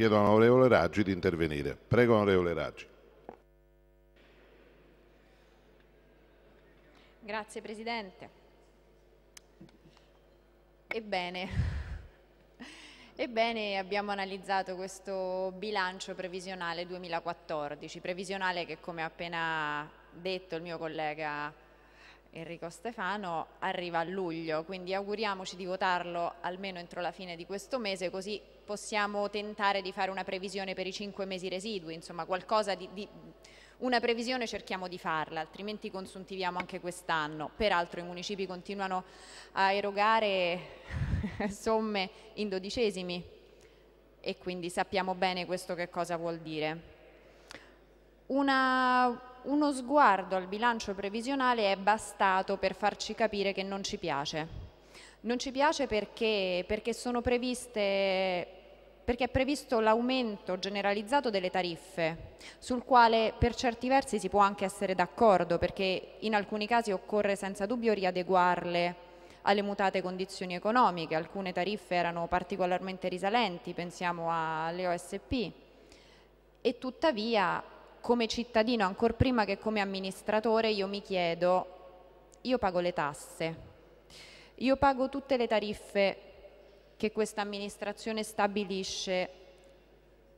Chiedo all'onorevole Raggi di intervenire. Prego onorevole Raggi. Grazie Presidente. Ebbene, ebbene, abbiamo analizzato questo bilancio previsionale 2014, previsionale che come ha appena detto il mio collega Enrico Stefano arriva a luglio, quindi auguriamoci di votarlo almeno entro la fine di questo mese così possiamo tentare di fare una previsione per i cinque mesi residui, insomma qualcosa di, di una previsione cerchiamo di farla, altrimenti consuntiviamo anche quest'anno. Peraltro i municipi continuano a erogare somme in dodicesimi e quindi sappiamo bene questo che cosa vuol dire. Una, uno sguardo al bilancio previsionale è bastato per farci capire che non ci piace. Non ci piace perché, perché sono previste perché è previsto l'aumento generalizzato delle tariffe, sul quale per certi versi si può anche essere d'accordo, perché in alcuni casi occorre senza dubbio riadeguarle alle mutate condizioni economiche, alcune tariffe erano particolarmente risalenti, pensiamo alle OSP, e tuttavia come cittadino, ancora prima che come amministratore, io mi chiedo, io pago le tasse, io pago tutte le tariffe che questa amministrazione stabilisce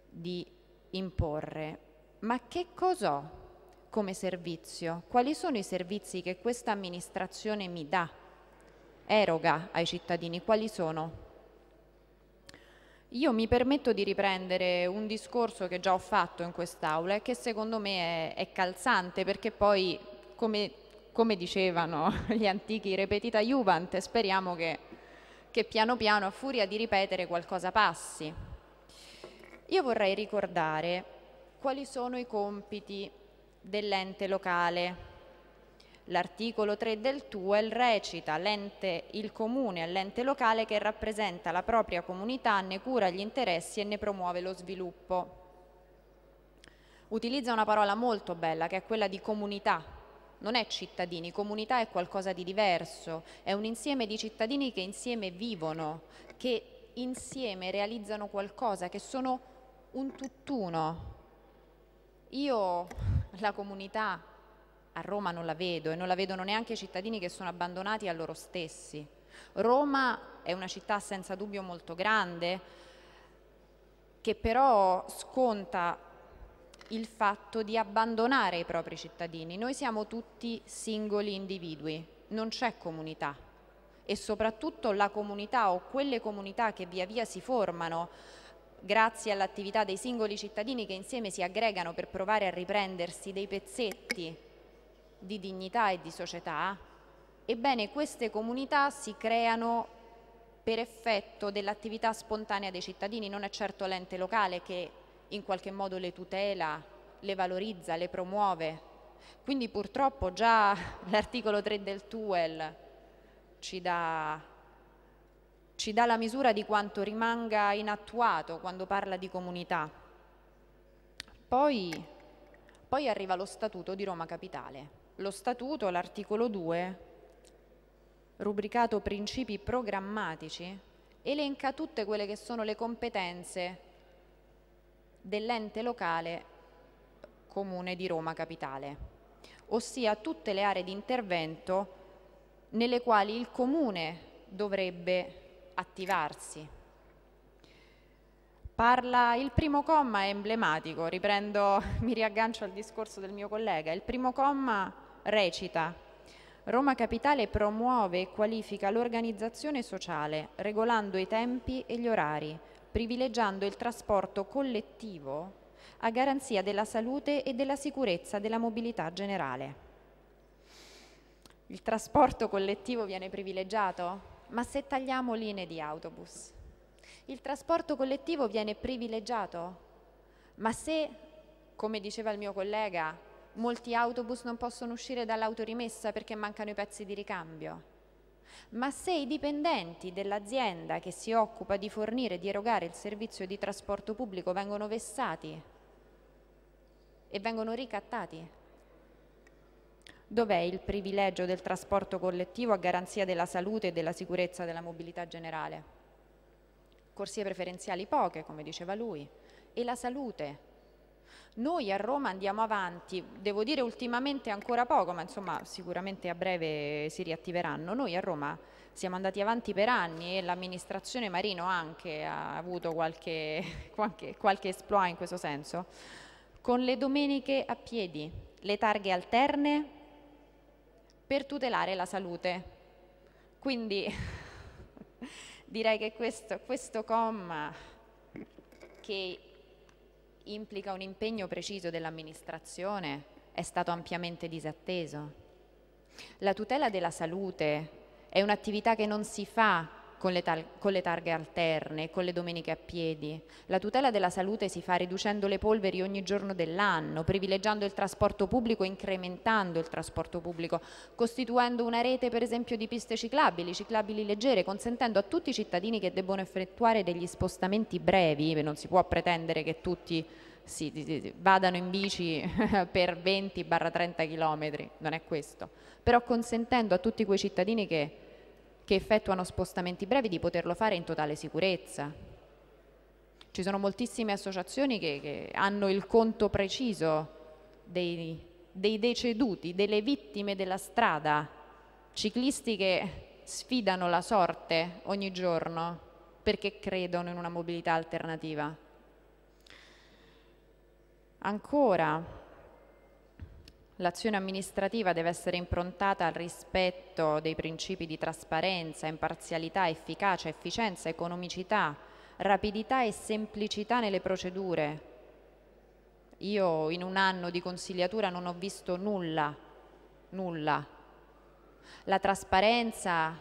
di imporre. Ma che cos'ho come servizio? Quali sono i servizi che questa amministrazione mi dà, eroga ai cittadini? Quali sono? Io mi permetto di riprendere un discorso che già ho fatto in quest'Aula e che secondo me è, è calzante perché poi, come, come dicevano gli antichi, repetita Juvent, speriamo che che piano piano a furia di ripetere qualcosa passi. Io vorrei ricordare quali sono i compiti dell'ente locale. L'articolo 3 del TUEL recita il comune all'ente locale che rappresenta la propria comunità, ne cura gli interessi e ne promuove lo sviluppo. Utilizza una parola molto bella che è quella di comunità non è cittadini, comunità è qualcosa di diverso, è un insieme di cittadini che insieme vivono, che insieme realizzano qualcosa, che sono un tutt'uno. Io la comunità a Roma non la vedo e non la vedono neanche i cittadini che sono abbandonati a loro stessi. Roma è una città senza dubbio molto grande, che però sconta il fatto di abbandonare i propri cittadini. Noi siamo tutti singoli individui, non c'è comunità e soprattutto la comunità o quelle comunità che via via si formano grazie all'attività dei singoli cittadini che insieme si aggregano per provare a riprendersi dei pezzetti di dignità e di società, ebbene queste comunità si creano per effetto dell'attività spontanea dei cittadini, non è certo l'ente locale che in qualche modo le tutela, le valorizza, le promuove. Quindi purtroppo già l'articolo 3 del TUEL ci dà, ci dà la misura di quanto rimanga inattuato quando parla di comunità. Poi, poi arriva lo Statuto di Roma Capitale. Lo Statuto, l'articolo 2, rubricato principi programmatici, elenca tutte quelle che sono le competenze dell'ente locale comune di Roma Capitale, ossia tutte le aree di intervento nelle quali il comune dovrebbe attivarsi. Parla il primo comma è emblematico, riprendo, mi riaggancio al discorso del mio collega. Il primo comma recita Roma Capitale promuove e qualifica l'organizzazione sociale regolando i tempi e gli orari privilegiando il trasporto collettivo a garanzia della salute e della sicurezza della mobilità generale. Il trasporto collettivo viene privilegiato? Ma se tagliamo linee di autobus? Il trasporto collettivo viene privilegiato? Ma se, come diceva il mio collega, molti autobus non possono uscire dall'autorimessa perché mancano i pezzi di ricambio? ma se i dipendenti dell'azienda che si occupa di fornire e di erogare il servizio di trasporto pubblico vengono vessati e vengono ricattati, dov'è il privilegio del trasporto collettivo a garanzia della salute e della sicurezza della mobilità generale? Corsie preferenziali poche, come diceva lui, e la salute noi a Roma andiamo avanti, devo dire ultimamente ancora poco, ma insomma sicuramente a breve si riattiveranno. Noi a Roma siamo andati avanti per anni e l'amministrazione Marino anche ha avuto qualche, qualche, qualche esploit in questo senso, con le domeniche a piedi, le targhe alterne per tutelare la salute. Quindi direi che questo, questo comma che implica un impegno preciso dell'amministrazione, è stato ampiamente disatteso. La tutela della salute è un'attività che non si fa con le, con le, targhe alterne, con le domeniche a piedi. La tutela della salute si fa riducendo le polveri ogni giorno dell'anno, privilegiando il trasporto pubblico, incrementando il trasporto pubblico, costituendo una rete per esempio di piste ciclabili, ciclabili leggere, consentendo a tutti i cittadini che debbono effettuare degli spostamenti brevi, non si può pretendere che tutti si, vadano in bici per 20-30 km, non è questo, però consentendo a tutti quei cittadini che che effettuano spostamenti brevi di poterlo fare in totale sicurezza. Ci sono moltissime associazioni che, che hanno il conto preciso dei, dei deceduti, delle vittime della strada, ciclisti che sfidano la sorte ogni giorno perché credono in una mobilità alternativa. Ancora, L'azione amministrativa deve essere improntata al rispetto dei principi di trasparenza, imparzialità, efficacia, efficienza, economicità, rapidità e semplicità nelle procedure. Io in un anno di consigliatura non ho visto nulla, nulla. La trasparenza,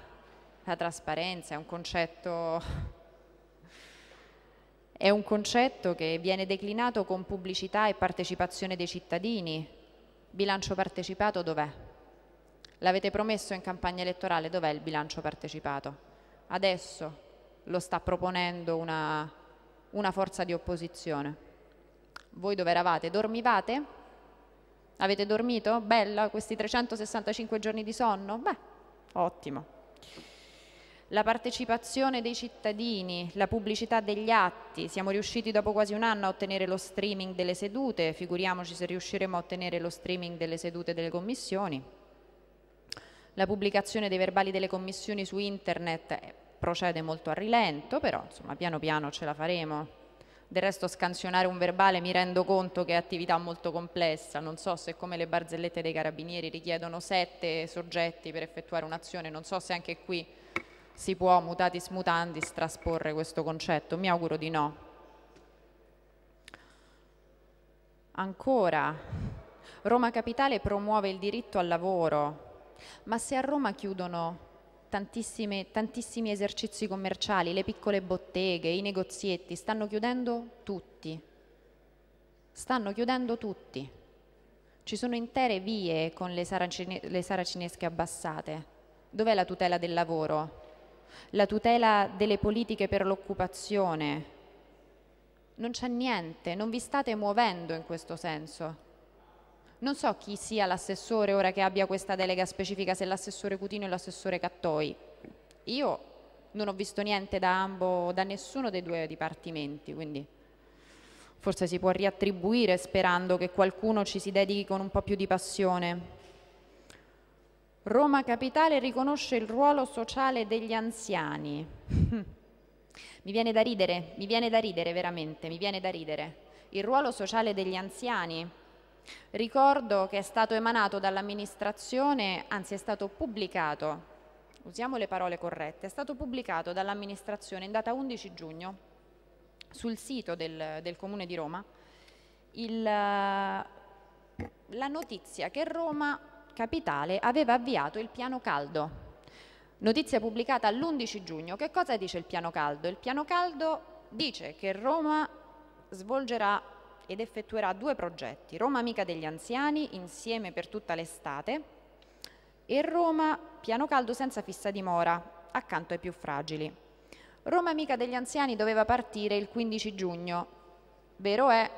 la trasparenza è un concetto è un concetto che viene declinato con pubblicità e partecipazione dei cittadini, Bilancio partecipato dov'è? L'avete promesso in campagna elettorale, dov'è il bilancio partecipato? Adesso lo sta proponendo una, una forza di opposizione. Voi dove eravate? Dormivate? Avete dormito? Bella questi 365 giorni di sonno? Beh, ottimo la partecipazione dei cittadini, la pubblicità degli atti. Siamo riusciti dopo quasi un anno a ottenere lo streaming delle sedute, figuriamoci se riusciremo a ottenere lo streaming delle sedute delle commissioni. La pubblicazione dei verbali delle commissioni su internet eh, procede molto a rilento, però insomma piano piano ce la faremo. Del resto scansionare un verbale mi rendo conto che è attività molto complessa, non so se come le barzellette dei carabinieri richiedono sette soggetti per effettuare un'azione, non so se anche qui si può mutatis mutandis trasporre questo concetto? Mi auguro di no. Ancora, Roma Capitale promuove il diritto al lavoro, ma se a Roma chiudono tantissimi esercizi commerciali, le piccole botteghe, i negozietti, stanno chiudendo tutti. Stanno chiudendo tutti. Ci sono intere vie con le, le saracinesche abbassate. Dov'è la tutela del lavoro? la tutela delle politiche per l'occupazione. Non c'è niente, non vi state muovendo in questo senso. Non so chi sia l'assessore ora che abbia questa delega specifica, se l'assessore Cutino e l'assessore Cattoi. Io non ho visto niente da ambo, da nessuno dei due dipartimenti, quindi forse si può riattribuire sperando che qualcuno ci si dedichi con un po' più di passione. Roma Capitale riconosce il ruolo sociale degli anziani. mi viene da ridere, mi viene da ridere veramente, mi viene da ridere. Il ruolo sociale degli anziani. Ricordo che è stato emanato dall'amministrazione, anzi è stato pubblicato, usiamo le parole corrette, è stato pubblicato dall'amministrazione in data 11 giugno sul sito del, del Comune di Roma il, la notizia che Roma capitale aveva avviato il piano caldo. Notizia pubblicata l'11 giugno. Che cosa dice il piano caldo? Il piano caldo dice che Roma svolgerà ed effettuerà due progetti, Roma Amica degli Anziani insieme per tutta l'estate e Roma Piano Caldo senza fissa dimora accanto ai più fragili. Roma Amica degli Anziani doveva partire il 15 giugno, vero è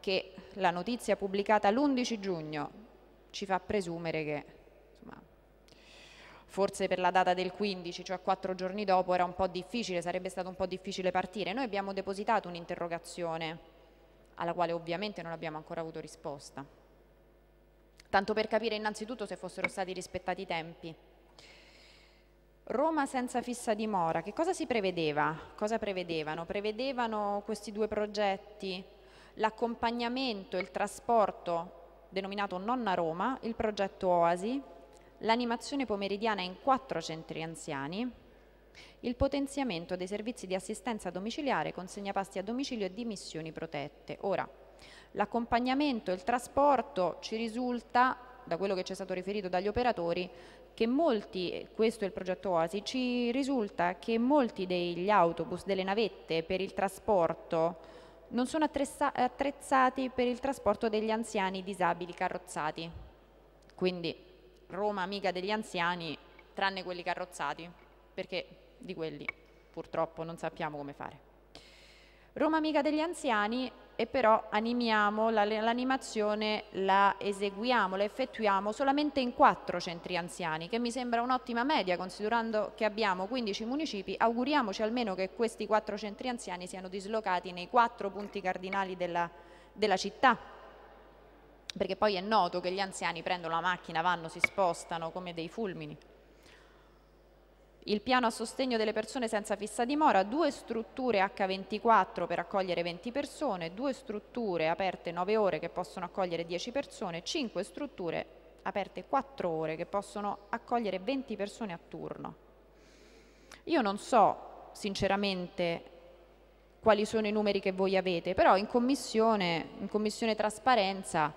che la notizia pubblicata l'11 giugno ci fa presumere che insomma, forse per la data del 15, cioè quattro giorni dopo, era un po' difficile, sarebbe stato un po' difficile partire. Noi abbiamo depositato un'interrogazione alla quale ovviamente non abbiamo ancora avuto risposta. Tanto per capire innanzitutto se fossero stati rispettati i tempi. Roma senza fissa dimora, che cosa si prevedeva? Cosa prevedevano? Prevedevano questi due progetti, l'accompagnamento, il trasporto denominato Nonna Roma, il progetto Oasi, l'animazione pomeridiana in quattro centri anziani, il potenziamento dei servizi di assistenza domiciliare, consegna pasti a domicilio e dimissioni protette. Ora, l'accompagnamento e il trasporto ci risulta, da quello che ci è stato riferito dagli operatori, che molti, questo è il progetto Oasi, ci risulta che molti degli autobus, delle navette per il trasporto non sono attrezzati per il trasporto degli anziani disabili carrozzati. Quindi Roma amica degli anziani, tranne quelli carrozzati, perché di quelli purtroppo non sappiamo come fare. Roma amica degli anziani e però animiamo, l'animazione la eseguiamo, la effettuiamo solamente in quattro centri anziani, che mi sembra un'ottima media considerando che abbiamo 15 municipi, auguriamoci almeno che questi quattro centri anziani siano dislocati nei quattro punti cardinali della, della città, perché poi è noto che gli anziani prendono la macchina, vanno, si spostano come dei fulmini il piano a sostegno delle persone senza fissa dimora, due strutture H24 per accogliere 20 persone, due strutture aperte 9 ore che possono accogliere 10 persone, 5 strutture aperte 4 ore che possono accogliere 20 persone a turno. Io non so sinceramente quali sono i numeri che voi avete, però in commissione, in commissione trasparenza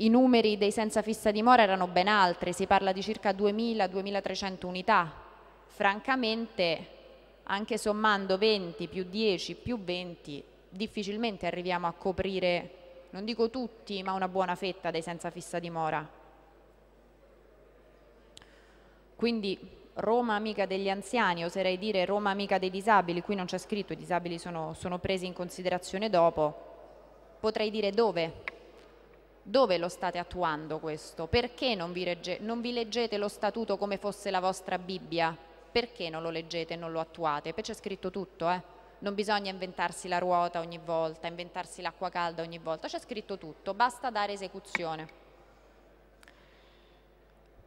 i numeri dei senza fissa dimora erano ben altri, si parla di circa 2.000-2.300 unità. Francamente, anche sommando 20 più 10 più 20, difficilmente arriviamo a coprire, non dico tutti, ma una buona fetta dei senza fissa dimora. Quindi Roma amica degli anziani, oserei dire Roma amica dei disabili, qui non c'è scritto, i disabili sono, sono presi in considerazione dopo. Potrei dire dove? Dove lo state attuando questo? Perché non vi, regge, non vi leggete lo statuto come fosse la vostra Bibbia? Perché non lo leggete e non lo attuate? Poi c'è scritto tutto, eh? non bisogna inventarsi la ruota ogni volta, inventarsi l'acqua calda ogni volta, c'è scritto tutto, basta dare esecuzione.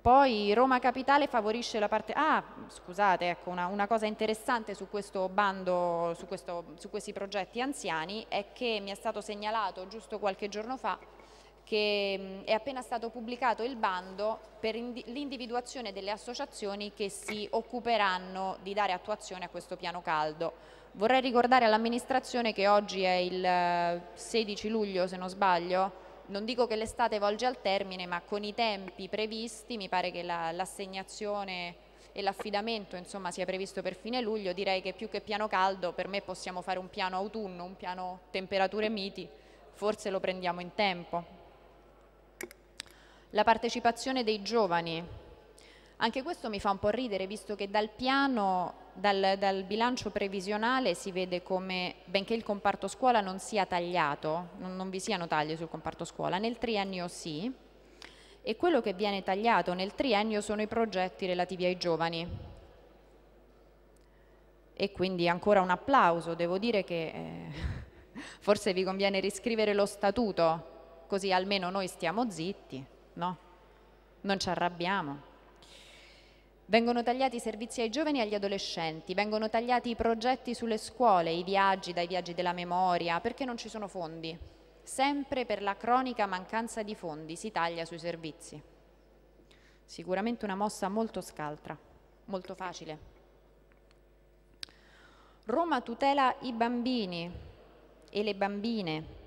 Poi Roma Capitale favorisce la parte... Ah, scusate, ecco, una, una cosa interessante su questo bando, su, questo, su questi progetti anziani è che mi è stato segnalato giusto qualche giorno fa che è appena stato pubblicato il bando per l'individuazione delle associazioni che si occuperanno di dare attuazione a questo piano caldo. Vorrei ricordare all'amministrazione che oggi è il 16 eh, luglio se non sbaglio, non dico che l'estate volge al termine ma con i tempi previsti mi pare che l'assegnazione la, e l'affidamento sia previsto per fine luglio, direi che più che piano caldo per me possiamo fare un piano autunno, un piano temperature miti, forse lo prendiamo in tempo la partecipazione dei giovani. Anche questo mi fa un po' ridere, visto che dal piano, dal, dal bilancio previsionale si vede come, benché il comparto scuola non sia tagliato, non, non vi siano tagli sul comparto scuola, nel triennio sì, e quello che viene tagliato nel triennio sono i progetti relativi ai giovani. E quindi ancora un applauso, devo dire che eh, forse vi conviene riscrivere lo statuto, così almeno noi stiamo zitti. No, non ci arrabbiamo. Vengono tagliati i servizi ai giovani e agli adolescenti, vengono tagliati i progetti sulle scuole, i viaggi dai viaggi della memoria, perché non ci sono fondi. Sempre per la cronica mancanza di fondi si taglia sui servizi. Sicuramente una mossa molto scaltra, molto facile. Roma tutela i bambini e le bambine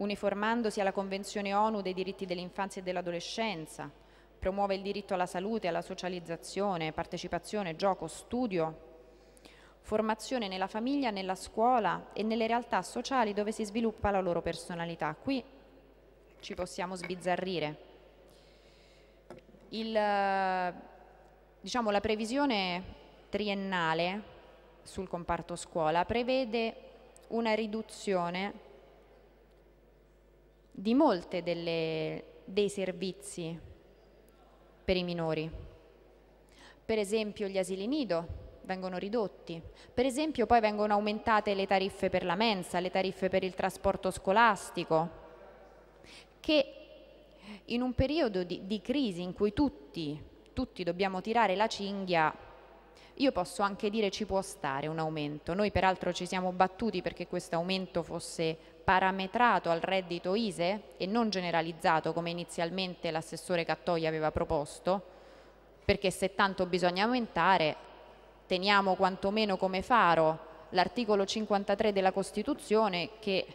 uniformandosi alla Convenzione ONU dei diritti dell'infanzia e dell'adolescenza, promuove il diritto alla salute, alla socializzazione, partecipazione, gioco, studio, formazione nella famiglia, nella scuola e nelle realtà sociali dove si sviluppa la loro personalità. Qui ci possiamo sbizzarrire. Il, diciamo, la previsione triennale sul comparto scuola prevede una riduzione di molti dei servizi per i minori. Per esempio gli asili nido vengono ridotti, per esempio poi vengono aumentate le tariffe per la mensa, le tariffe per il trasporto scolastico, che in un periodo di, di crisi in cui tutti, tutti dobbiamo tirare la cinghia io posso anche dire ci può stare un aumento. Noi peraltro ci siamo battuti perché questo aumento fosse parametrato al reddito ISE e non generalizzato come inizialmente l'assessore Cattoia aveva proposto, perché se tanto bisogna aumentare teniamo quantomeno come faro l'articolo 53 della Costituzione che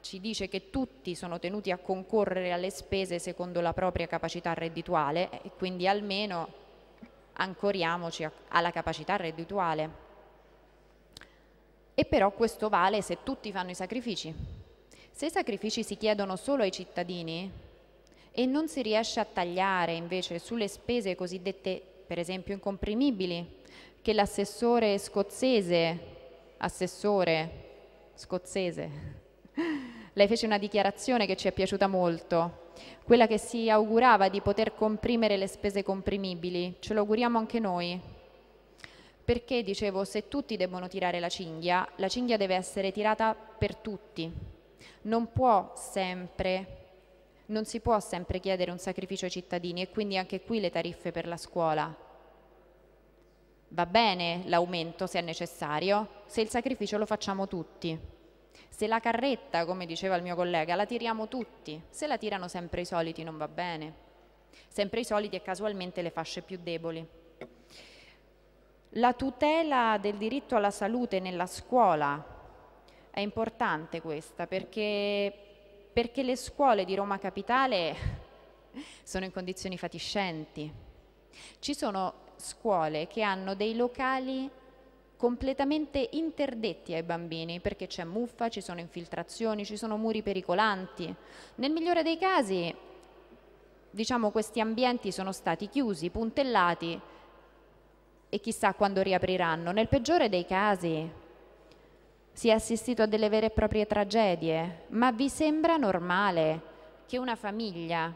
ci dice che tutti sono tenuti a concorrere alle spese secondo la propria capacità reddituale e quindi almeno ancoriamoci alla capacità reddituale. E però questo vale se tutti fanno i sacrifici. Se i sacrifici si chiedono solo ai cittadini e non si riesce a tagliare invece sulle spese cosiddette, per esempio, incomprimibili, che l'assessore scozzese, assessore scozzese, lei fece una dichiarazione che ci è piaciuta molto, quella che si augurava di poter comprimere le spese comprimibili. Ce lo auguriamo anche noi. Perché, dicevo, se tutti debbono tirare la cinghia, la cinghia deve essere tirata per tutti. Non può sempre non si può sempre chiedere un sacrificio ai cittadini e quindi anche qui le tariffe per la scuola. Va bene l'aumento se è necessario, se il sacrificio lo facciamo tutti. Se la carretta, come diceva il mio collega, la tiriamo tutti, se la tirano sempre i soliti non va bene. Sempre i soliti e casualmente le fasce più deboli. La tutela del diritto alla salute nella scuola è importante questa perché, perché le scuole di Roma Capitale sono in condizioni fatiscenti. Ci sono scuole che hanno dei locali completamente interdetti ai bambini perché c'è muffa, ci sono infiltrazioni, ci sono muri pericolanti. Nel migliore dei casi, diciamo, questi ambienti sono stati chiusi, puntellati e chissà quando riapriranno. Nel peggiore dei casi si è assistito a delle vere e proprie tragedie, ma vi sembra normale che una famiglia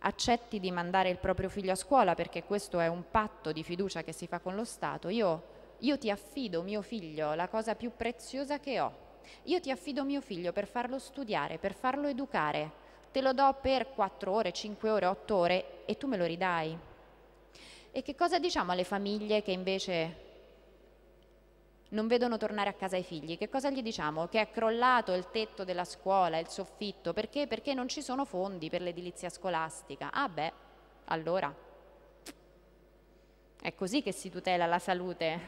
accetti di mandare il proprio figlio a scuola perché questo è un patto di fiducia che si fa con lo Stato? Io io ti affido mio figlio, la cosa più preziosa che ho. Io ti affido mio figlio per farlo studiare, per farlo educare. Te lo do per 4 ore, 5 ore, 8 ore e tu me lo ridai. E che cosa diciamo alle famiglie che invece non vedono tornare a casa i figli? Che cosa gli diciamo? Che è crollato il tetto della scuola, il soffitto, perché? Perché non ci sono fondi per l'edilizia scolastica. Ah beh, allora è così che si tutela la salute,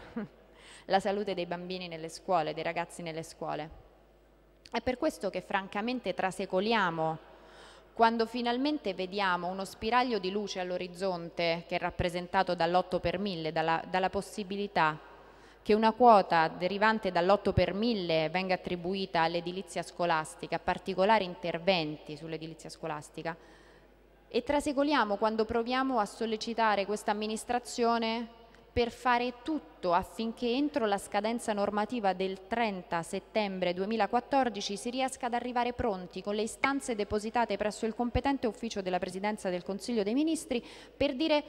la salute dei bambini nelle scuole, dei ragazzi nelle scuole. È per questo che francamente trasecoliamo quando finalmente vediamo uno spiraglio di luce all'orizzonte che è rappresentato dall'8 per 1000, dalla, dalla possibilità che una quota derivante dall'8 per 1000 venga attribuita all'edilizia scolastica, a particolari interventi sull'edilizia scolastica, e trasecoliamo quando proviamo a sollecitare questa amministrazione per fare tutto affinché entro la scadenza normativa del 30 settembre 2014 si riesca ad arrivare pronti con le istanze depositate presso il competente ufficio della Presidenza del Consiglio dei Ministri per dire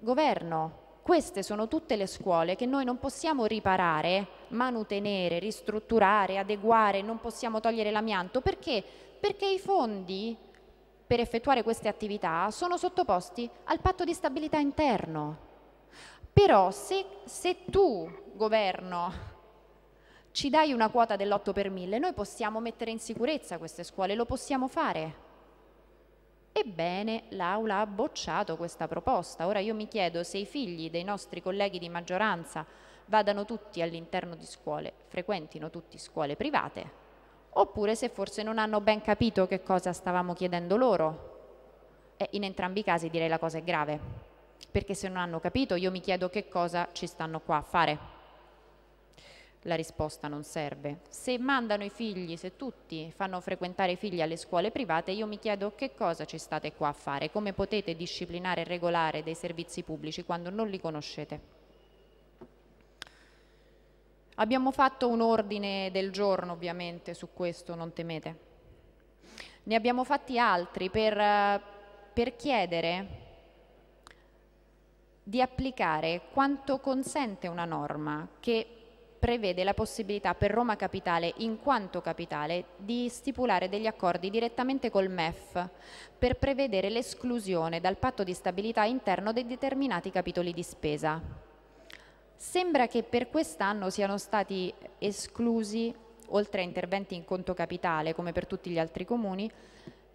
governo, queste sono tutte le scuole che noi non possiamo riparare, manutenere, ristrutturare, adeguare, non possiamo togliere l'amianto perché? Perché i fondi per effettuare queste attività sono sottoposti al patto di stabilità interno. Però se, se tu, governo, ci dai una quota dell'8 per 1000, noi possiamo mettere in sicurezza queste scuole, lo possiamo fare. Ebbene, l'Aula ha bocciato questa proposta. Ora io mi chiedo se i figli dei nostri colleghi di maggioranza vadano tutti all'interno di scuole, frequentino tutti scuole private, oppure se forse non hanno ben capito che cosa stavamo chiedendo loro. E in entrambi i casi direi la cosa è grave, perché se non hanno capito io mi chiedo che cosa ci stanno qua a fare. La risposta non serve. Se mandano i figli, se tutti fanno frequentare i figli alle scuole private, io mi chiedo che cosa ci state qua a fare, come potete disciplinare e regolare dei servizi pubblici quando non li conoscete. Abbiamo fatto un ordine del giorno ovviamente su questo, non temete. Ne abbiamo fatti altri per, per chiedere di applicare quanto consente una norma che prevede la possibilità per Roma Capitale, in quanto capitale, di stipulare degli accordi direttamente col MEF per prevedere l'esclusione dal patto di stabilità interno dei determinati capitoli di spesa. Sembra che per quest'anno siano stati esclusi, oltre a interventi in conto capitale, come per tutti gli altri comuni,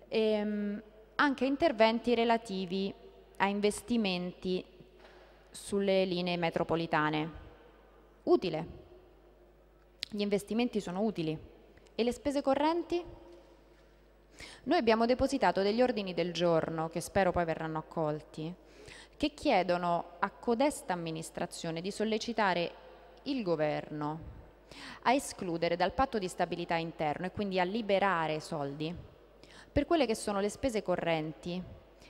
ehm, anche interventi relativi a investimenti sulle linee metropolitane. Utile. Gli investimenti sono utili. E le spese correnti? Noi abbiamo depositato degli ordini del giorno, che spero poi verranno accolti, che chiedono a codesta amministrazione di sollecitare il governo a escludere dal patto di stabilità interno e quindi a liberare soldi per quelle che sono le spese correnti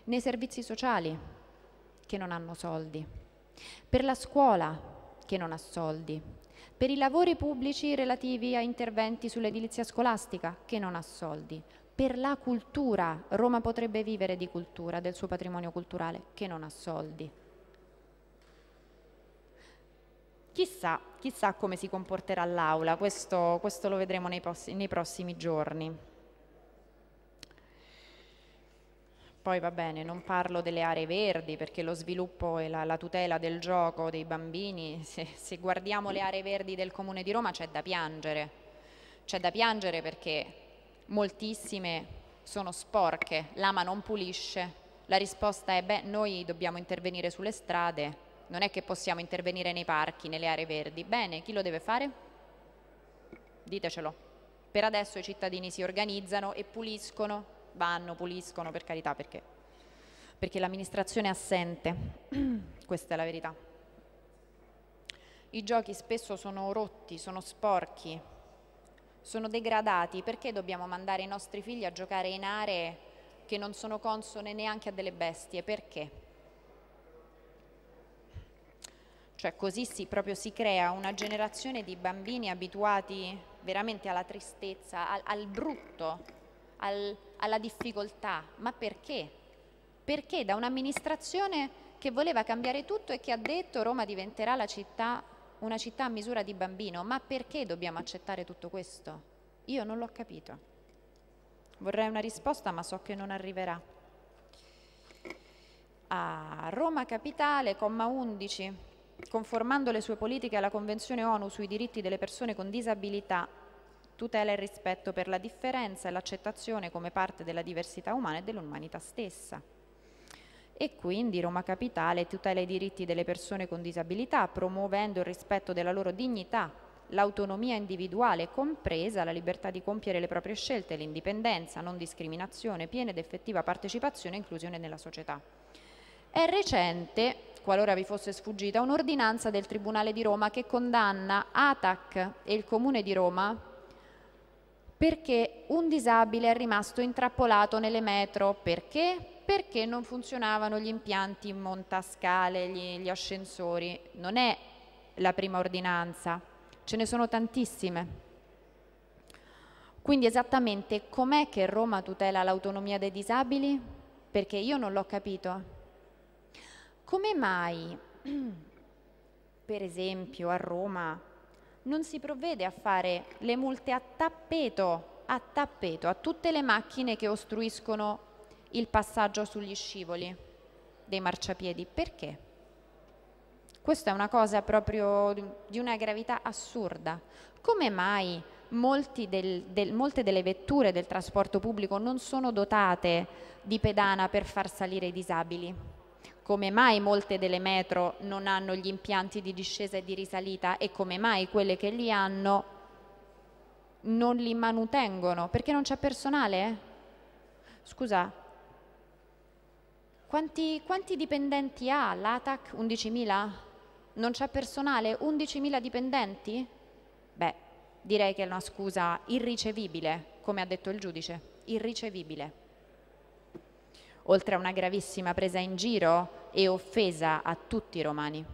nei servizi sociali che non hanno soldi, per la scuola che non ha soldi, per i lavori pubblici relativi a interventi sull'edilizia scolastica che non ha soldi per la cultura. Roma potrebbe vivere di cultura, del suo patrimonio culturale, che non ha soldi. Chissà, chissà come si comporterà l'Aula, questo, questo, lo vedremo nei, nei prossimi giorni. Poi va bene, non parlo delle aree verdi perché lo sviluppo e la, la tutela del gioco dei bambini, se, se, guardiamo le aree verdi del Comune di Roma c'è da piangere, c'è da piangere perché moltissime sono sporche, l'ama non pulisce, la risposta è beh, noi dobbiamo intervenire sulle strade, non è che possiamo intervenire nei parchi, nelle aree verdi. Bene, chi lo deve fare? Ditecelo. Per adesso i cittadini si organizzano e puliscono, vanno, puliscono per carità perché, perché l'amministrazione è assente, questa è la verità. I giochi spesso sono rotti, sono sporchi, sono degradati, perché dobbiamo mandare i nostri figli a giocare in aree che non sono consone neanche a delle bestie? Perché? Cioè così si, proprio si crea una generazione di bambini abituati veramente alla tristezza, al, al brutto, al, alla difficoltà. Ma perché? Perché da un'amministrazione che voleva cambiare tutto e che ha detto Roma diventerà la città una città a misura di bambino, ma perché dobbiamo accettare tutto questo? Io non l'ho capito. Vorrei una risposta, ma so che non arriverà. A Roma Capitale, comma 11, conformando le sue politiche alla Convenzione ONU sui diritti delle persone con disabilità, tutela il rispetto per la differenza e l'accettazione come parte della diversità umana e dell'umanità stessa e quindi Roma Capitale tutela i diritti delle persone con disabilità promuovendo il rispetto della loro dignità, l'autonomia individuale compresa la libertà di compiere le proprie scelte, l'indipendenza, non discriminazione, piena ed effettiva partecipazione e inclusione nella società. È recente, qualora vi fosse sfuggita, un'ordinanza del Tribunale di Roma che condanna ATAC e il Comune di Roma perché un disabile è rimasto intrappolato nelle metro. Perché? perché non funzionavano gli impianti in montascale, gli, gli ascensori. Non è la prima ordinanza, ce ne sono tantissime. Quindi esattamente com'è che Roma tutela l'autonomia dei disabili? Perché io non l'ho capito. Come mai, per esempio, a Roma non si provvede a fare le multe a tappeto, a tappeto, a tutte le macchine che ostruiscono il passaggio sugli scivoli dei marciapiedi. Perché? Questa è una cosa proprio di una gravità assurda. Come mai del, del, molte delle vetture del trasporto pubblico non sono dotate di pedana per far salire i disabili? Come mai molte delle metro non hanno gli impianti di discesa e di risalita e come mai quelle che li hanno non li manutengono? Perché non c'è personale? Eh? Scusa, quanti, quanti dipendenti ha l'ATAC? 11.000? Non c'è personale? 11.000 dipendenti? Beh, direi che è una scusa irricevibile, come ha detto il giudice, irricevibile. Oltre a una gravissima presa in giro e offesa a tutti i romani.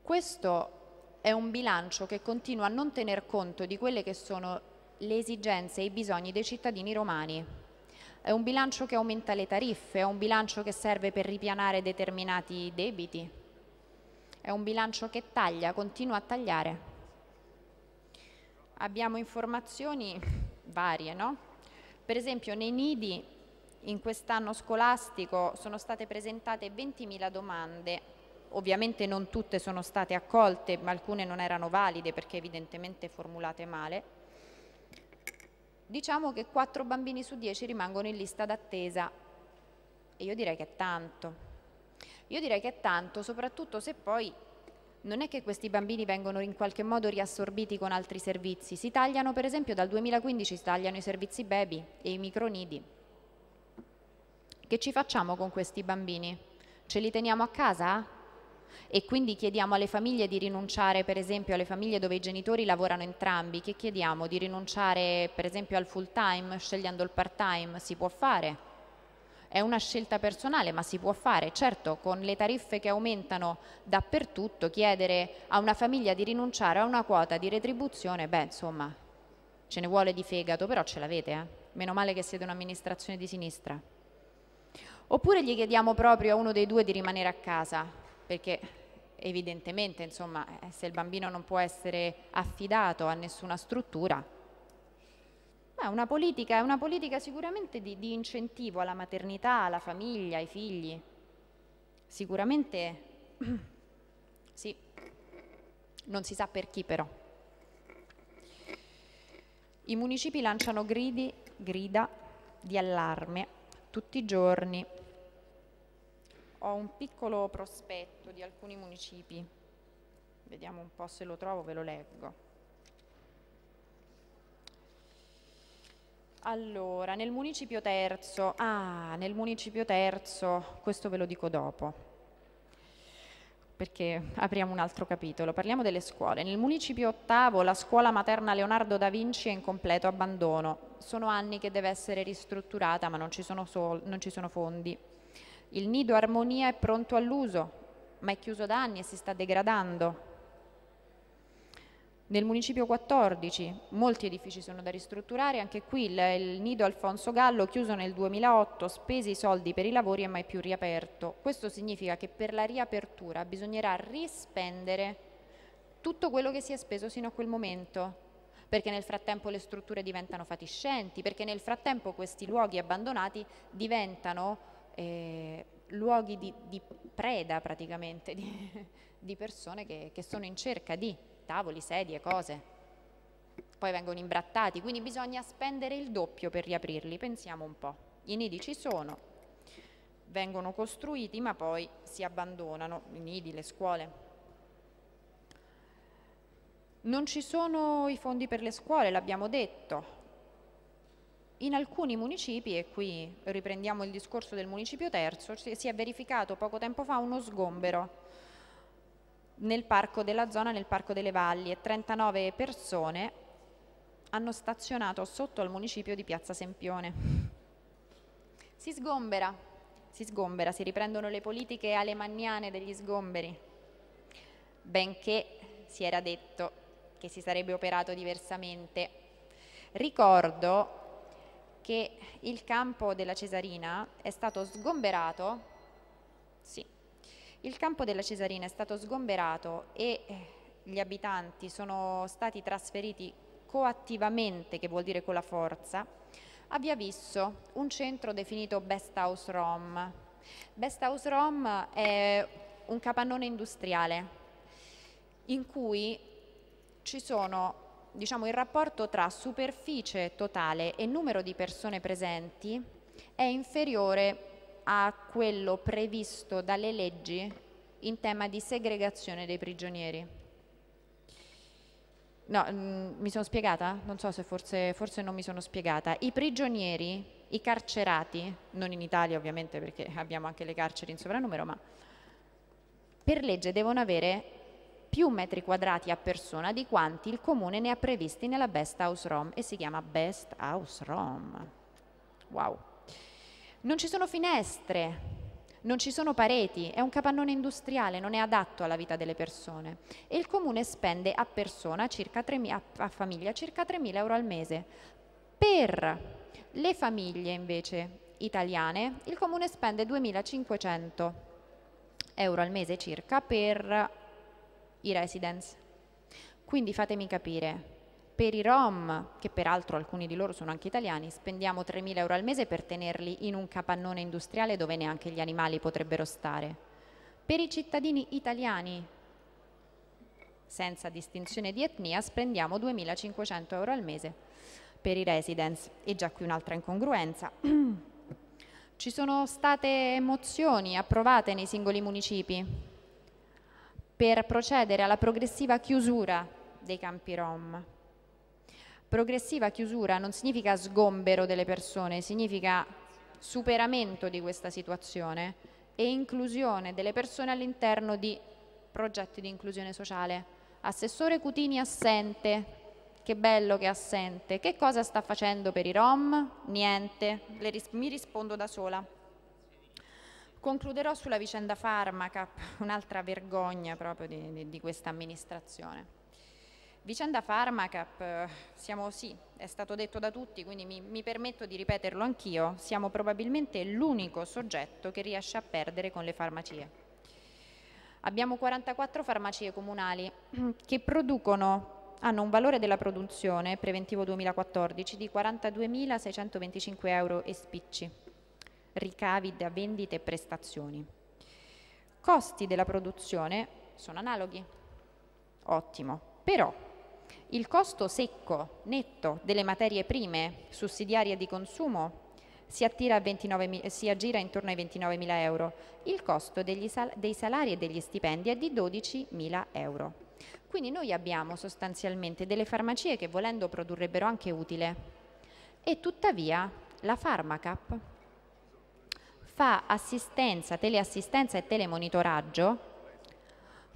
Questo è un bilancio che continua a non tener conto di quelle che sono le esigenze e i bisogni dei cittadini romani. È un bilancio che aumenta le tariffe, è un bilancio che serve per ripianare determinati debiti, è un bilancio che taglia, continua a tagliare. Abbiamo informazioni varie, no? Per esempio nei nidi in quest'anno scolastico sono state presentate 20.000 domande, ovviamente non tutte sono state accolte, ma alcune non erano valide perché evidentemente formulate male diciamo che 4 bambini su 10 rimangono in lista d'attesa e io direi che è tanto. Io direi che è tanto, soprattutto se poi non è che questi bambini vengono in qualche modo riassorbiti con altri servizi, si tagliano per esempio dal 2015 si tagliano i servizi baby e i micronidi. Che ci facciamo con questi bambini? Ce li teniamo a casa? e quindi chiediamo alle famiglie di rinunciare per esempio alle famiglie dove i genitori lavorano entrambi, che chiediamo di rinunciare per esempio al full time scegliendo il part time, si può fare? È una scelta personale, ma si può fare. Certo, con le tariffe che aumentano dappertutto, chiedere a una famiglia di rinunciare a una quota di retribuzione, beh, insomma, ce ne vuole di fegato, però ce l'avete, eh? Meno male che siete un'amministrazione di sinistra. Oppure gli chiediamo proprio a uno dei due di rimanere a casa, perché evidentemente insomma, eh, se il bambino non può essere affidato a nessuna struttura, è una politica, una politica sicuramente di, di incentivo alla maternità, alla famiglia, ai figli. Sicuramente sì, non si sa per chi però. I municipi lanciano gridi, grida di allarme tutti i giorni ho un piccolo prospetto di alcuni municipi. Vediamo un po' se lo trovo, ve lo leggo. Allora, nel municipio terzo, ah, nel municipio terzo, questo ve lo dico dopo, perché apriamo un altro capitolo, parliamo delle scuole. Nel municipio ottavo la scuola materna Leonardo da Vinci è in completo abbandono, sono anni che deve essere ristrutturata ma non ci sono, non ci sono fondi. Il nido Armonia è pronto all'uso, ma è chiuso da anni e si sta degradando. Nel municipio 14 molti edifici sono da ristrutturare, anche qui il, il, nido Alfonso Gallo chiuso nel 2008, spesi i soldi per i lavori e mai più riaperto. Questo significa che per la riapertura bisognerà rispendere tutto quello che si è speso sino a quel momento, perché nel frattempo le strutture diventano fatiscenti, perché nel frattempo questi luoghi abbandonati diventano eh, luoghi di, di, preda praticamente di, di persone che, che, sono in cerca di tavoli, sedie, cose. Poi vengono imbrattati, quindi bisogna spendere il doppio per riaprirli, pensiamo un po'. I nidi ci sono, vengono costruiti ma poi si abbandonano, i nidi, le scuole. Non ci sono i fondi per le scuole, l'abbiamo detto, in alcuni municipi, e qui riprendiamo il discorso del municipio terzo, si è verificato poco tempo fa uno sgombero nel parco della zona, nel parco delle valli e 39 persone hanno stazionato sotto al municipio di Piazza Sempione. Si sgombera, si sgombera, si riprendono le politiche alemanniane degli sgomberi, benché si era detto che si sarebbe operato diversamente. Ricordo che il campo della Cesarina è stato sgomberato, sì, il campo della Cesarina è stato sgomberato e eh, gli abitanti sono stati trasferiti coattivamente, che vuol dire con la forza, a Via Visso, un centro definito Best House Rom. Best House Rom è un capannone industriale in cui ci sono diciamo, il rapporto tra superficie totale e numero di persone presenti è inferiore a quello previsto dalle leggi in tema di segregazione dei prigionieri. No, mh, mm, mi sono spiegata? Non so se forse, forse, non mi sono spiegata. I prigionieri, i carcerati, non in Italia ovviamente perché abbiamo anche le carceri in sovrannumero, ma per legge devono avere più metri quadrati a persona di quanti il comune ne ha previsti nella Best House Rom e si chiama Best House Rom. Wow. Non ci sono finestre, non ci sono pareti, è un capannone industriale, non è adatto alla vita delle persone e il comune spende a persona, 3, a famiglia, circa 3.000 euro al mese. Per le famiglie invece italiane il comune spende 2.500 euro al mese circa per i residents. Quindi fatemi capire, per i Rom, che peraltro alcuni di loro sono anche italiani, spendiamo 3.000 euro al mese per tenerli in un capannone industriale dove neanche gli animali potrebbero stare. Per i cittadini italiani, senza distinzione di etnia, spendiamo 2.500 euro al mese per i residents. E già qui un'altra incongruenza. Ci sono state mozioni approvate nei singoli municipi per procedere alla progressiva chiusura dei campi Rom. Progressiva chiusura non significa sgombero delle persone, significa superamento di questa situazione e inclusione delle persone all'interno di progetti di inclusione sociale. Assessore Cutini assente, che bello che assente, che cosa sta facendo per i Rom? Niente, ris mi rispondo da sola. Concluderò sulla vicenda Farmacap, un'altra vergogna proprio di, di, di questa amministrazione. Vicenda Farmacap, siamo sì, è stato detto da tutti, quindi mi, mi permetto di ripeterlo anch'io, siamo probabilmente l'unico soggetto che riesce a perdere con le farmacie. Abbiamo 44 farmacie comunali che producono, hanno un valore della produzione preventivo 2014 di 42.625 euro e spicci ricavi da vendite e prestazioni. Costi della produzione sono analoghi, ottimo, però il costo secco netto delle materie prime sussidiarie di consumo si, 29, si aggira intorno ai 29.000 euro, il costo sal dei salari e degli stipendi è di 12.000 euro. Quindi noi abbiamo sostanzialmente delle farmacie che volendo produrrebbero anche utile e tuttavia la Farmacap fa assistenza, teleassistenza e telemonitoraggio,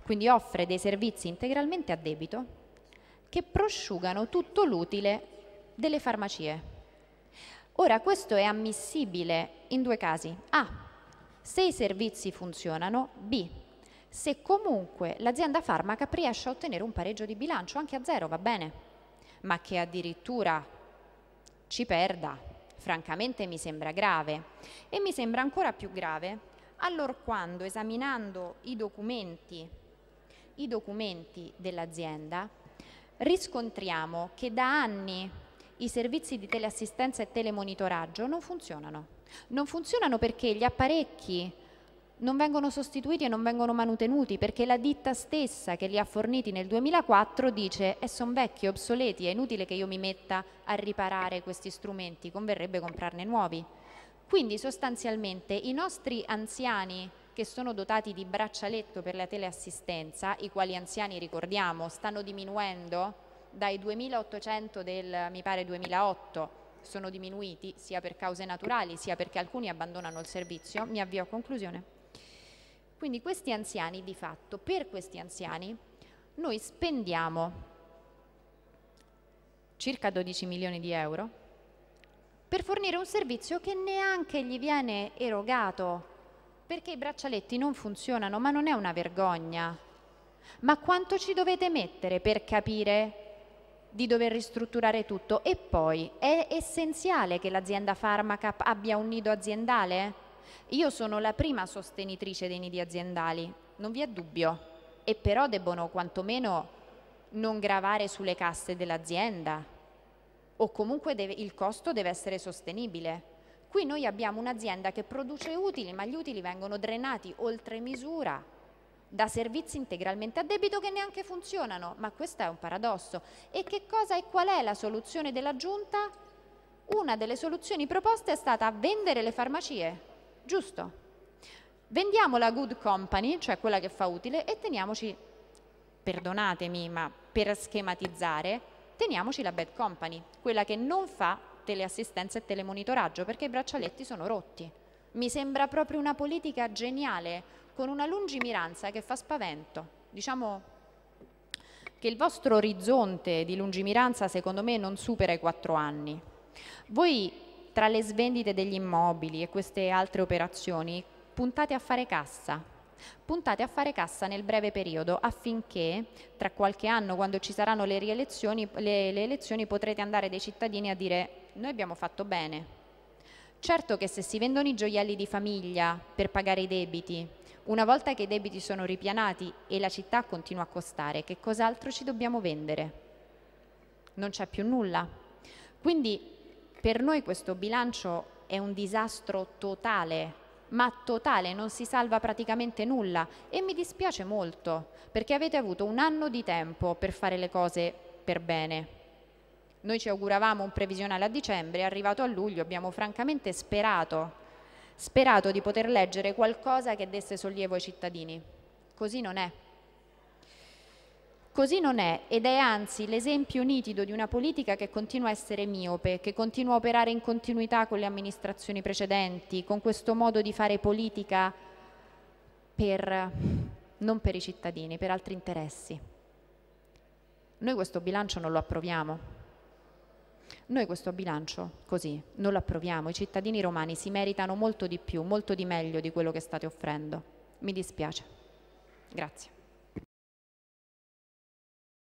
quindi offre dei servizi integralmente a debito, che prosciugano tutto l'utile delle farmacie. Ora, questo è ammissibile in due casi. A. Se i servizi funzionano. B. Se comunque l'azienda farmaca riesce a ottenere un pareggio di bilancio, anche a zero va bene, ma che addirittura ci perda francamente mi sembra grave e mi sembra ancora più grave allorquando esaminando i documenti, i documenti dell'azienda riscontriamo che da anni i servizi di teleassistenza e telemonitoraggio non funzionano. Non funzionano perché gli apparecchi non vengono sostituiti e non vengono manutenuti perché la ditta stessa che li ha forniti nel 2004 dice eh, sono vecchi, obsoleti, è inutile che io mi metta a riparare questi strumenti, converrebbe comprarne nuovi. Quindi sostanzialmente i nostri anziani che sono dotati di braccialetto per la teleassistenza, i quali anziani ricordiamo stanno diminuendo dai 2800 del mi pare 2008 sono diminuiti sia per cause naturali sia perché alcuni abbandonano il servizio, mi avvio a conclusione. Quindi questi anziani di fatto, per questi anziani, noi spendiamo circa 12 milioni di euro per fornire un servizio che neanche gli viene erogato perché i braccialetti non funzionano, ma non è una vergogna. Ma quanto ci dovete mettere per capire di dover ristrutturare tutto? E poi è essenziale che l'azienda farmaca abbia un nido aziendale? Io sono la prima sostenitrice dei nidi aziendali, non vi è dubbio, e però debbono quantomeno non gravare sulle casse dell'azienda o comunque deve, il costo deve essere sostenibile. Qui noi abbiamo un'azienda che produce utili, ma gli utili vengono drenati oltre misura da servizi integralmente a debito che neanche funzionano, ma questo è un paradosso. E che cosa e qual è la soluzione della Giunta? Una delle soluzioni proposte è stata vendere le farmacie giusto. Vendiamo la good company, cioè quella che fa utile, e teniamoci, perdonatemi, ma per schematizzare, teniamoci la bad company, quella che non fa teleassistenza e telemonitoraggio, perché i braccialetti sono rotti. Mi sembra proprio una politica geniale, con una lungimiranza che fa spavento. Diciamo che il vostro orizzonte di lungimiranza, secondo me, non supera i quattro anni. Voi tra le svendite degli immobili e queste altre operazioni, puntate a fare cassa. Puntate a fare cassa nel breve periodo affinché tra qualche anno, quando ci saranno le, rielezioni, le, le elezioni, potrete andare dai cittadini a dire noi abbiamo fatto bene. Certo che se si vendono i gioielli di famiglia per pagare i debiti, una volta che i debiti sono ripianati e la città continua a costare, che cos'altro ci dobbiamo vendere? Non c'è più nulla. Quindi per noi questo bilancio è un disastro totale, ma totale, non si salva praticamente nulla e mi dispiace molto perché avete avuto un anno di tempo per fare le cose per bene. Noi ci auguravamo un previsionale a dicembre, è arrivato a luglio, abbiamo francamente sperato, sperato di poter leggere qualcosa che desse sollievo ai cittadini. Così non è. Così non è ed è anzi l'esempio nitido di una politica che continua a essere miope, che continua a operare in continuità con le amministrazioni precedenti, con questo modo di fare politica per, non per i cittadini, per altri interessi. Noi questo bilancio non lo approviamo. Noi questo bilancio così non lo approviamo. I cittadini romani si meritano molto di più, molto di meglio di quello che state offrendo. Mi dispiace. Grazie.